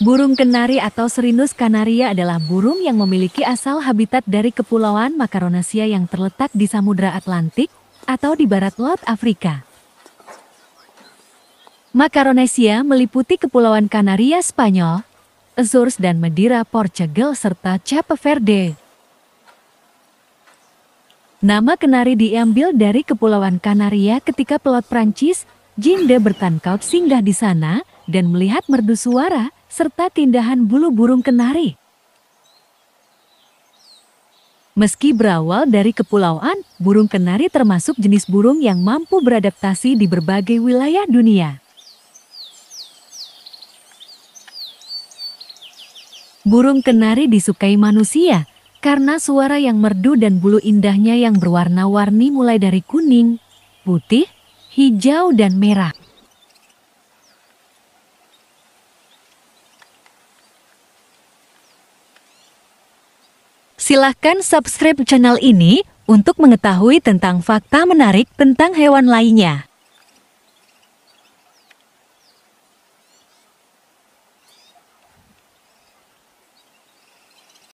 Burung kenari atau Serinus canaria adalah burung yang memiliki asal habitat dari kepulauan Makaronesia yang terletak di Samudra Atlantik atau di barat Laut Afrika. Makaronesia meliputi kepulauan Kanaria Spanyol, Azores dan Madeira Portugal serta Cape Verde. Nama kenari diambil dari kepulauan Kanaria ketika pelaut Prancis Jean de Bertancourt singgah di sana dan melihat merdu suara serta tindahan bulu burung kenari. Meski berawal dari kepulauan, burung kenari termasuk jenis burung yang mampu beradaptasi di berbagai wilayah dunia. Burung kenari disukai manusia karena suara yang merdu dan bulu indahnya yang berwarna-warni mulai dari kuning, putih, hijau, dan merah. Silahkan subscribe channel ini untuk mengetahui tentang fakta menarik tentang hewan lainnya.